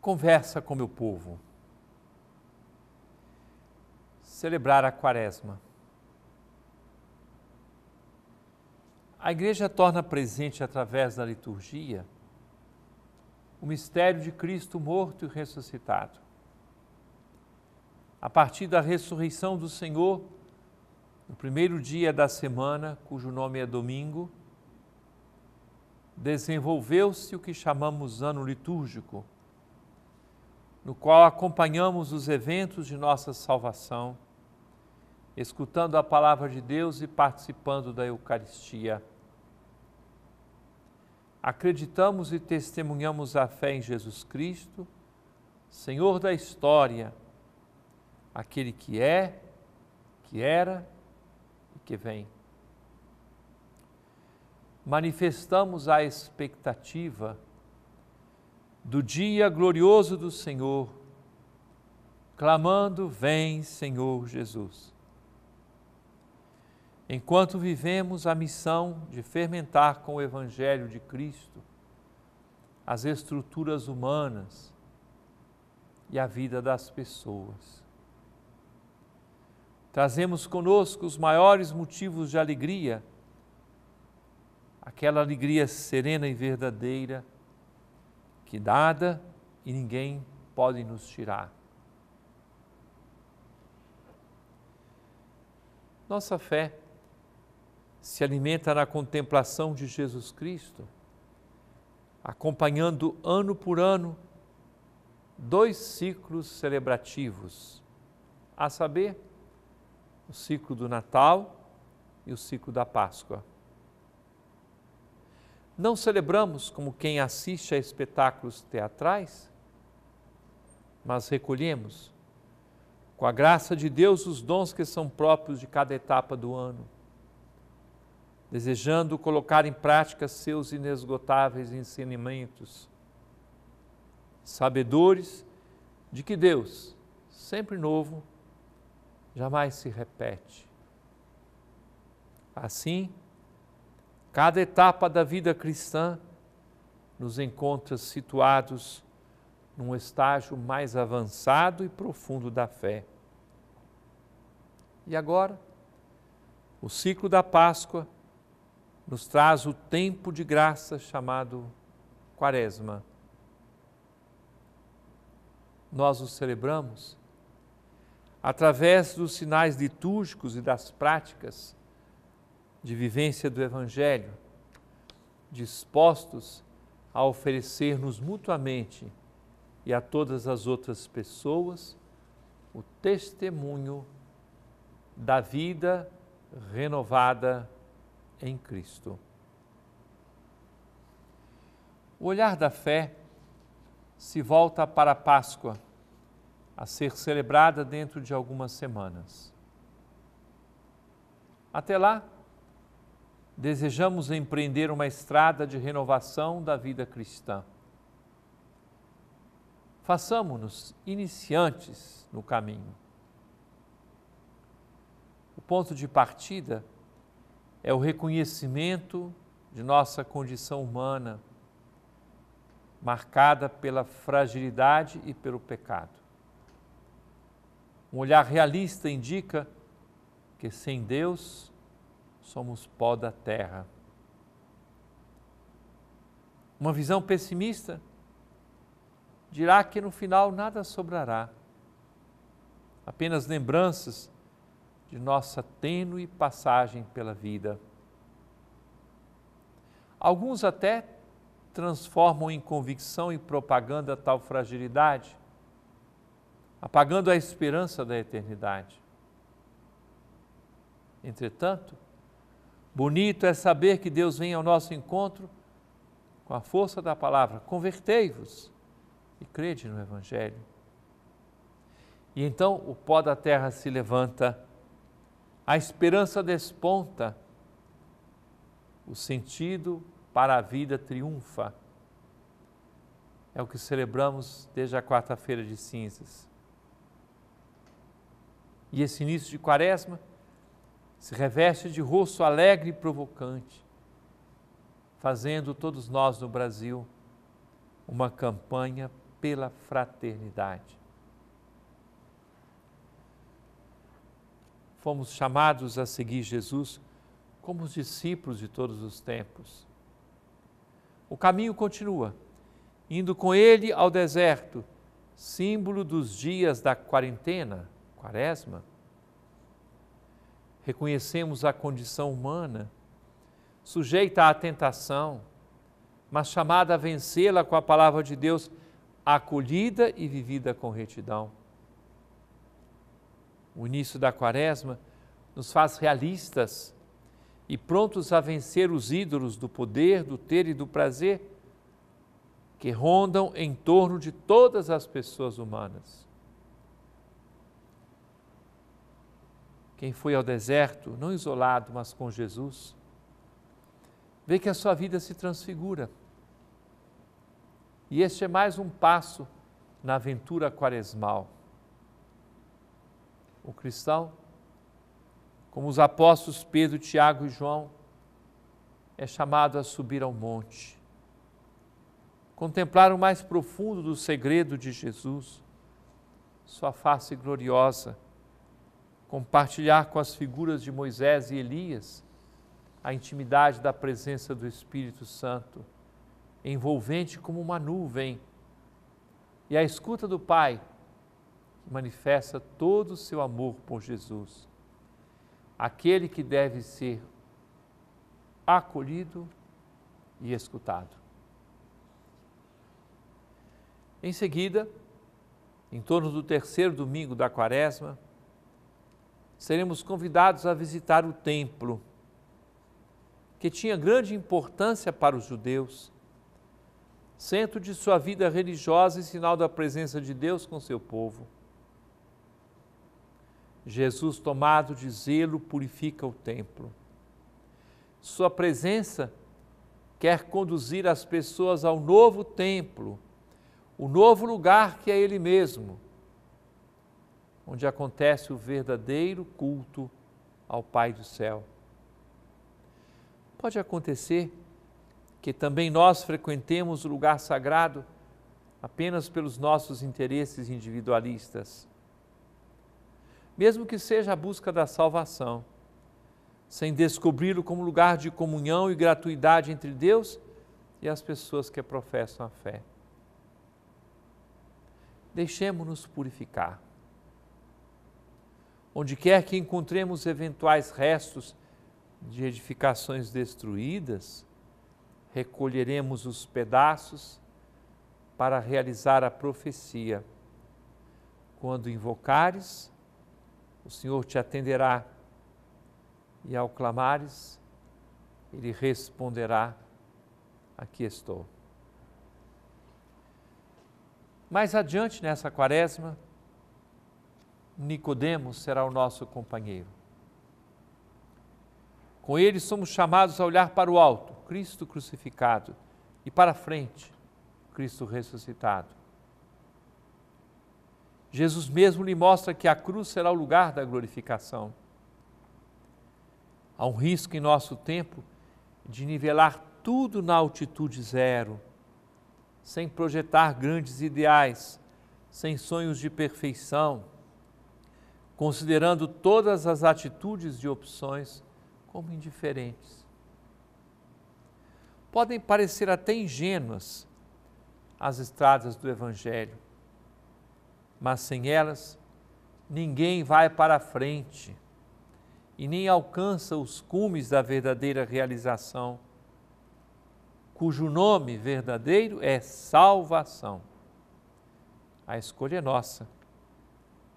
Conversa com meu povo. Celebrar a Quaresma. A igreja torna presente através da liturgia o mistério de Cristo morto e ressuscitado. A partir da ressurreição do Senhor, no primeiro dia da semana, cujo nome é domingo, desenvolveu-se o que chamamos ano litúrgico no qual acompanhamos os eventos de nossa salvação, escutando a palavra de Deus e participando da Eucaristia. Acreditamos e testemunhamos a fé em Jesus Cristo, Senhor da história, aquele que é, que era e que vem. Manifestamos a expectativa do dia glorioso do Senhor, clamando: Vem, Senhor Jesus. Enquanto vivemos a missão de fermentar com o Evangelho de Cristo as estruturas humanas e a vida das pessoas. Trazemos conosco os maiores motivos de alegria, aquela alegria serena e verdadeira que dada e ninguém pode nos tirar. Nossa fé se alimenta na contemplação de Jesus Cristo, acompanhando ano por ano dois ciclos celebrativos, a saber, o ciclo do Natal e o ciclo da Páscoa não celebramos como quem assiste a espetáculos teatrais, mas recolhemos, com a graça de Deus, os dons que são próprios de cada etapa do ano, desejando colocar em prática seus inesgotáveis ensinamentos, sabedores de que Deus, sempre novo, jamais se repete. Assim, Cada etapa da vida cristã nos encontra situados num estágio mais avançado e profundo da fé. E agora, o ciclo da Páscoa nos traz o tempo de graça chamado Quaresma. Nós o celebramos através dos sinais litúrgicos e das práticas de vivência do Evangelho, dispostos a oferecer-nos mutuamente e a todas as outras pessoas o testemunho da vida renovada em Cristo. O olhar da fé se volta para a Páscoa, a ser celebrada dentro de algumas semanas. Até lá, desejamos empreender uma estrada de renovação da vida cristã. Façamos-nos iniciantes no caminho. O ponto de partida é o reconhecimento de nossa condição humana, marcada pela fragilidade e pelo pecado. Um olhar realista indica que sem Deus somos pó da terra. Uma visão pessimista dirá que no final nada sobrará, apenas lembranças de nossa tênue passagem pela vida. Alguns até transformam em convicção e propaganda tal fragilidade, apagando a esperança da eternidade. Entretanto, Bonito é saber que Deus vem ao nosso encontro com a força da palavra. Convertei-vos e crede no Evangelho. E então o pó da terra se levanta, a esperança desponta, o sentido para a vida triunfa. É o que celebramos desde a quarta-feira de cinzas. E esse início de quaresma se reveste de rosto alegre e provocante, fazendo todos nós no Brasil uma campanha pela fraternidade. Fomos chamados a seguir Jesus como os discípulos de todos os tempos. O caminho continua, indo com ele ao deserto, símbolo dos dias da quarentena, quaresma reconhecemos a condição humana, sujeita à tentação, mas chamada a vencê-la com a palavra de Deus, acolhida e vivida com retidão. O início da Quaresma nos faz realistas e prontos a vencer os ídolos do poder, do ter e do prazer que rondam em torno de todas as pessoas humanas. quem foi ao deserto, não isolado, mas com Jesus, vê que a sua vida se transfigura. E este é mais um passo na aventura quaresmal. O cristão, como os apóstolos Pedro, Tiago e João, é chamado a subir ao monte, contemplar o mais profundo do segredo de Jesus, sua face gloriosa compartilhar com as figuras de Moisés e Elias a intimidade da presença do Espírito Santo, envolvente como uma nuvem, e a escuta do Pai, que manifesta todo o seu amor por Jesus, aquele que deve ser acolhido e escutado. Em seguida, em torno do terceiro domingo da quaresma, seremos convidados a visitar o templo, que tinha grande importância para os judeus, centro de sua vida religiosa e sinal da presença de Deus com seu povo. Jesus, tomado de zelo, purifica o templo. Sua presença quer conduzir as pessoas ao novo templo, o novo lugar que é Ele mesmo onde acontece o verdadeiro culto ao Pai do céu. Pode acontecer que também nós frequentemos o lugar sagrado apenas pelos nossos interesses individualistas. Mesmo que seja a busca da salvação, sem descobri-lo como lugar de comunhão e gratuidade entre Deus e as pessoas que professam a fé. Deixemos-nos purificar onde quer que encontremos eventuais restos de edificações destruídas, recolheremos os pedaços para realizar a profecia. Quando invocares, o Senhor te atenderá, e ao clamares, ele responderá: Aqui estou. Mais adiante nessa quaresma, Nicodemos será o nosso companheiro. Com ele somos chamados a olhar para o alto, Cristo crucificado, e para a frente, Cristo ressuscitado. Jesus mesmo lhe mostra que a cruz será o lugar da glorificação. Há um risco em nosso tempo de nivelar tudo na altitude zero, sem projetar grandes ideais, sem sonhos de perfeição considerando todas as atitudes e opções como indiferentes. Podem parecer até ingênuas as estradas do Evangelho, mas sem elas, ninguém vai para a frente e nem alcança os cumes da verdadeira realização, cujo nome verdadeiro é salvação. A escolha é nossa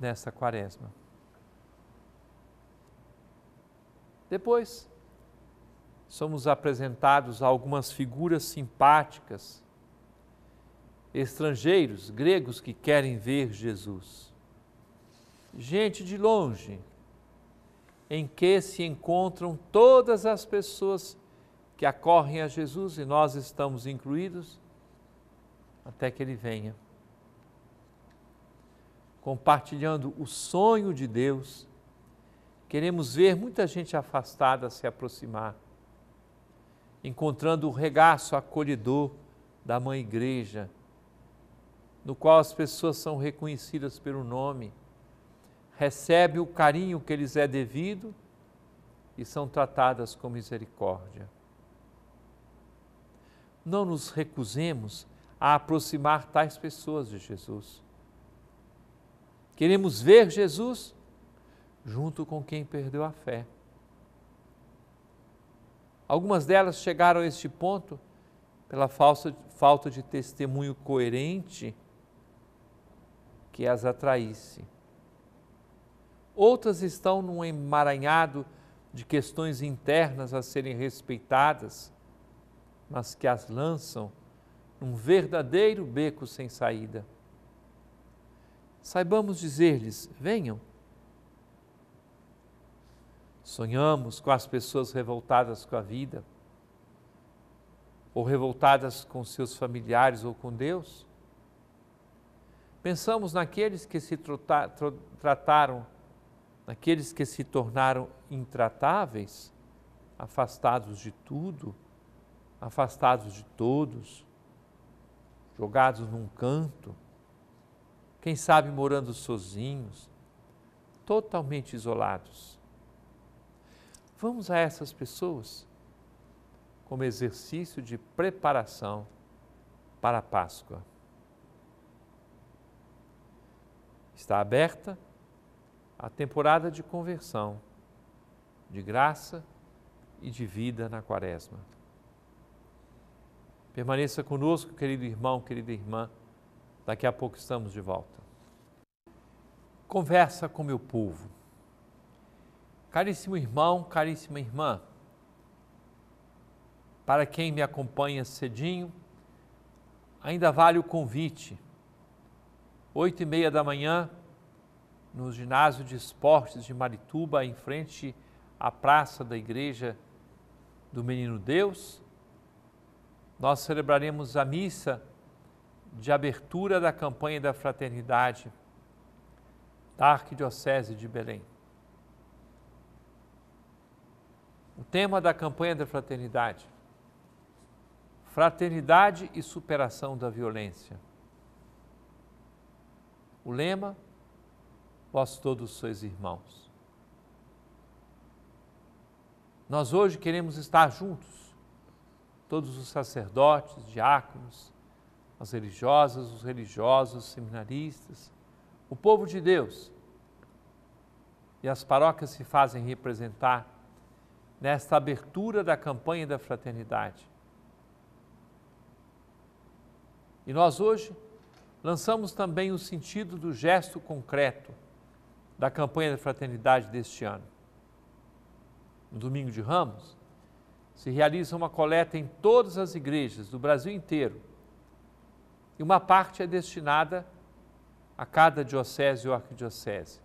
nesta quaresma. Depois, somos apresentados a algumas figuras simpáticas, estrangeiros, gregos que querem ver Jesus. Gente de longe, em que se encontram todas as pessoas que acorrem a Jesus e nós estamos incluídos, até que Ele venha. Compartilhando o sonho de Deus Queremos ver muita gente afastada se aproximar, encontrando o regaço acolhedor da Mãe Igreja, no qual as pessoas são reconhecidas pelo nome, recebem o carinho que lhes é devido e são tratadas com misericórdia. Não nos recusemos a aproximar tais pessoas de Jesus. Queremos ver Jesus? junto com quem perdeu a fé. Algumas delas chegaram a este ponto pela falsa, falta de testemunho coerente que as atraísse. Outras estão num emaranhado de questões internas a serem respeitadas, mas que as lançam num verdadeiro beco sem saída. Saibamos dizer-lhes: venham Sonhamos com as pessoas revoltadas com a vida, ou revoltadas com seus familiares ou com Deus. Pensamos naqueles que se trataram, naqueles que se tornaram intratáveis, afastados de tudo, afastados de todos, jogados num canto, quem sabe morando sozinhos, totalmente isolados. Vamos a essas pessoas como exercício de preparação para a Páscoa. Está aberta a temporada de conversão, de graça e de vida na Quaresma. Permaneça conosco, querido irmão, querida irmã. Daqui a pouco estamos de volta. Conversa com meu povo. Caríssimo irmão, caríssima irmã, para quem me acompanha cedinho, ainda vale o convite. Oito e meia da manhã, no ginásio de esportes de Marituba, em frente à praça da igreja do Menino Deus, nós celebraremos a missa de abertura da campanha da fraternidade da Arquidiocese de Belém. o tema da campanha da fraternidade. Fraternidade e superação da violência. O lema: Vós todos sois irmãos. Nós hoje queremos estar juntos, todos os sacerdotes, diáconos, as religiosas, os religiosos, os seminaristas, o povo de Deus. E as paróquias se fazem representar nesta abertura da campanha da fraternidade. E nós hoje lançamos também o sentido do gesto concreto da campanha da fraternidade deste ano. No domingo de Ramos, se realiza uma coleta em todas as igrejas do Brasil inteiro. E uma parte é destinada a cada diocese ou arquidiocese.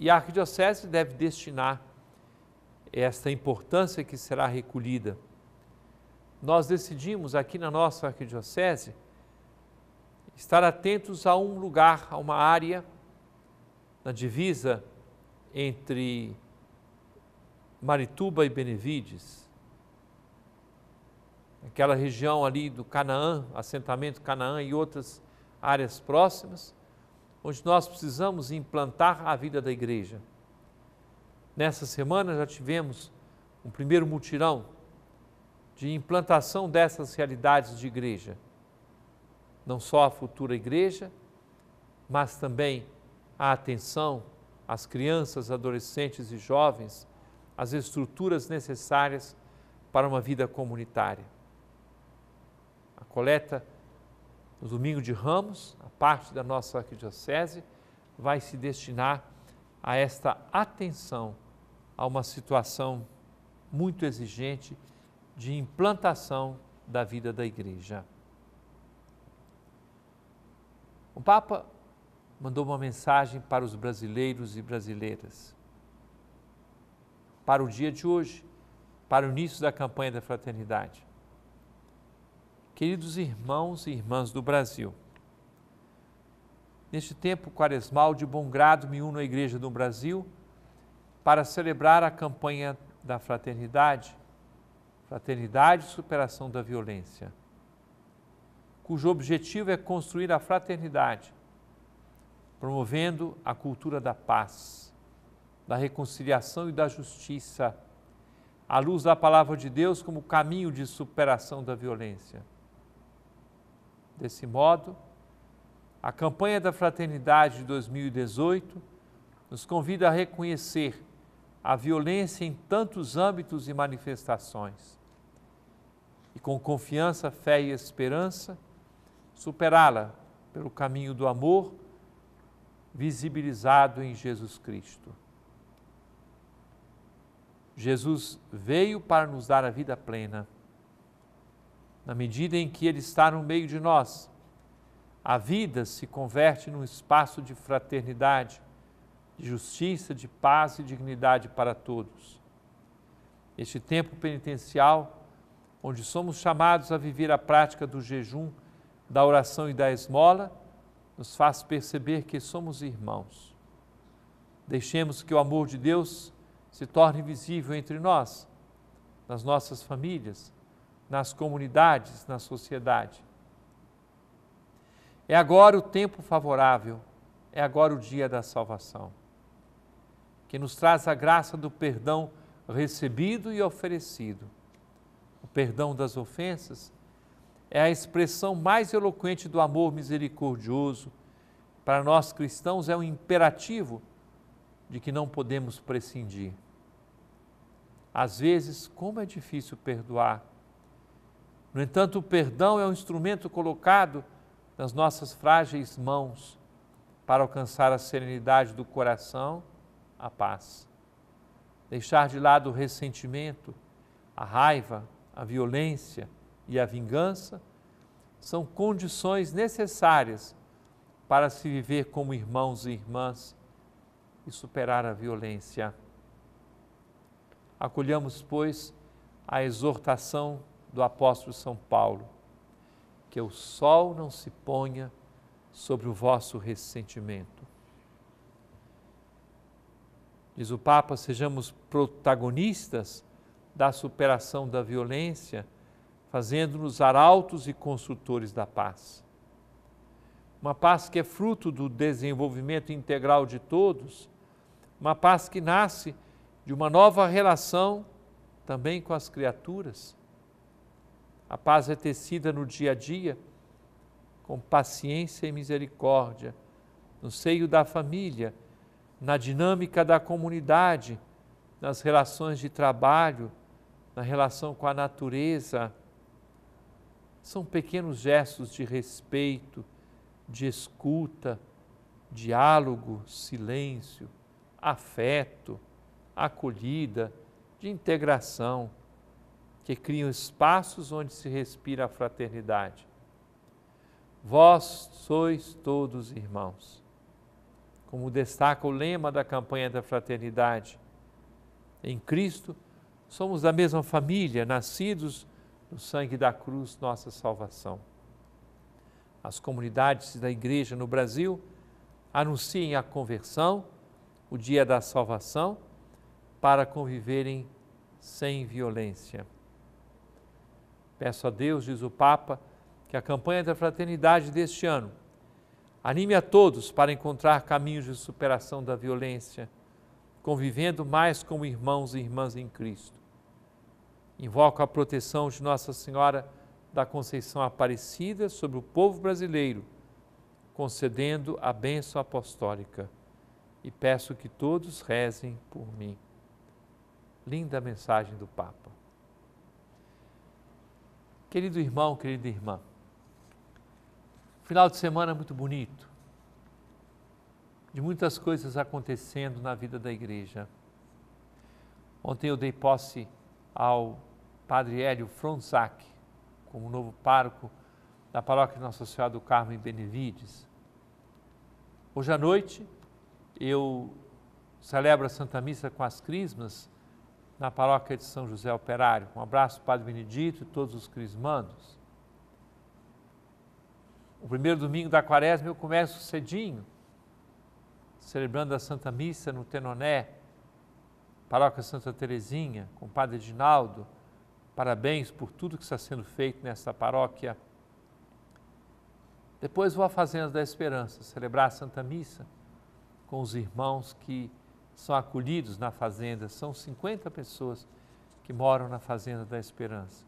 E a arquidiocese deve destinar esta importância que será recolhida. Nós decidimos aqui na nossa arquidiocese estar atentos a um lugar, a uma área na divisa entre Marituba e Benevides, aquela região ali do Canaã, assentamento Canaã e outras áreas próximas, onde nós precisamos implantar a vida da igreja. Nessa semana já tivemos um primeiro mutirão de implantação dessas realidades de igreja. Não só a futura igreja, mas também a atenção às crianças, adolescentes e jovens, as estruturas necessárias para uma vida comunitária. A coleta no domingo de Ramos, a parte da nossa arquidiocese vai se destinar a esta atenção a uma situação muito exigente de implantação da vida da igreja. O Papa mandou uma mensagem para os brasileiros e brasileiras. Para o dia de hoje, para o início da campanha da fraternidade. Queridos irmãos e irmãs do Brasil, neste tempo quaresmal, de bom grado me uno à Igreja do Brasil para celebrar a campanha da fraternidade, Fraternidade e Superação da Violência, cujo objetivo é construir a fraternidade, promovendo a cultura da paz, da reconciliação e da justiça, à luz da palavra de Deus como caminho de superação da violência. Desse modo, a campanha da Fraternidade de 2018 nos convida a reconhecer a violência em tantos âmbitos e manifestações e, com confiança, fé e esperança, superá-la pelo caminho do amor visibilizado em Jesus Cristo. Jesus veio para nos dar a vida plena na medida em que Ele está no meio de nós. A vida se converte num espaço de fraternidade, de justiça, de paz e dignidade para todos. Este tempo penitencial, onde somos chamados a viver a prática do jejum, da oração e da esmola, nos faz perceber que somos irmãos. Deixemos que o amor de Deus se torne visível entre nós, nas nossas famílias, nas comunidades, na sociedade. É agora o tempo favorável, é agora o dia da salvação, que nos traz a graça do perdão recebido e oferecido. O perdão das ofensas é a expressão mais eloquente do amor misericordioso. Para nós cristãos é um imperativo de que não podemos prescindir. Às vezes, como é difícil perdoar no entanto, o perdão é um instrumento colocado nas nossas frágeis mãos para alcançar a serenidade do coração, a paz. Deixar de lado o ressentimento, a raiva, a violência e a vingança são condições necessárias para se viver como irmãos e irmãs e superar a violência. Acolhamos, pois, a exortação do apóstolo São Paulo: que o sol não se ponha sobre o vosso ressentimento. Diz o Papa: sejamos protagonistas da superação da violência, fazendo-nos arautos e consultores da paz. Uma paz que é fruto do desenvolvimento integral de todos, uma paz que nasce de uma nova relação também com as criaturas, a paz é tecida no dia a dia, com paciência e misericórdia, no seio da família, na dinâmica da comunidade, nas relações de trabalho, na relação com a natureza. São pequenos gestos de respeito, de escuta, diálogo, silêncio, afeto, acolhida, de integração que criam espaços onde se respira a fraternidade. Vós sois todos irmãos. Como destaca o lema da campanha da fraternidade, em Cristo somos da mesma família, nascidos no sangue da cruz, nossa salvação. As comunidades da igreja no Brasil anunciem a conversão, o dia da salvação, para conviverem sem violência. Peço a Deus, diz o Papa, que a campanha da fraternidade deste ano anime a todos para encontrar caminhos de superação da violência, convivendo mais como irmãos e irmãs em Cristo. Invoco a proteção de Nossa Senhora da Conceição Aparecida sobre o povo brasileiro, concedendo a bênção apostólica. E peço que todos rezem por mim. Linda mensagem do Papa. Querido irmão, querida irmã, final de semana é muito bonito, de muitas coisas acontecendo na vida da igreja. Ontem eu dei posse ao padre Hélio Fronsac, como novo pároco da paróquia Nossa Senhora do Carmo em Benevides. Hoje à noite eu celebro a Santa Missa com as Crismas na paróquia de São José Operário. Um abraço, Padre Benedito e todos os crismandos. O primeiro domingo da quaresma eu começo cedinho, celebrando a Santa Missa no Tenoné, paróquia Santa Terezinha, com o Padre Edinaldo. Parabéns por tudo que está sendo feito nesta paróquia. Depois vou à Fazenda da Esperança, celebrar a Santa Missa com os irmãos que são acolhidos na fazenda, são 50 pessoas que moram na Fazenda da Esperança.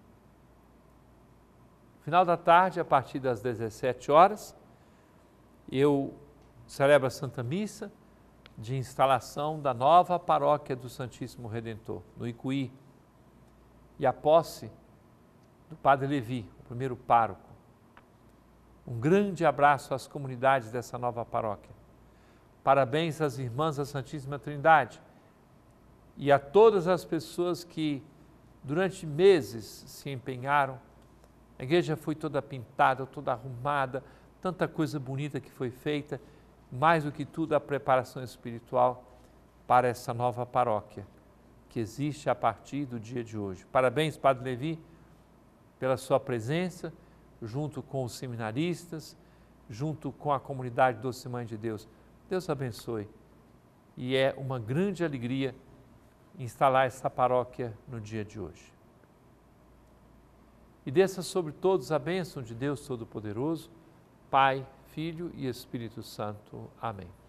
Final da tarde, a partir das 17 horas, eu celebro a Santa Missa de instalação da nova paróquia do Santíssimo Redentor, no Icuí, e a posse do Padre Levi, o primeiro pároco. Um grande abraço às comunidades dessa nova paróquia. Parabéns às irmãs da Santíssima Trindade e a todas as pessoas que durante meses se empenharam. A igreja foi toda pintada, toda arrumada, tanta coisa bonita que foi feita, mais do que tudo a preparação espiritual para essa nova paróquia que existe a partir do dia de hoje. Parabéns, Padre Levi, pela sua presença, junto com os seminaristas, junto com a comunidade Doce Mãe de Deus. Deus abençoe. E é uma grande alegria instalar essa paróquia no dia de hoje. E desça sobre todos a bênção de Deus Todo-Poderoso, Pai, Filho e Espírito Santo. Amém.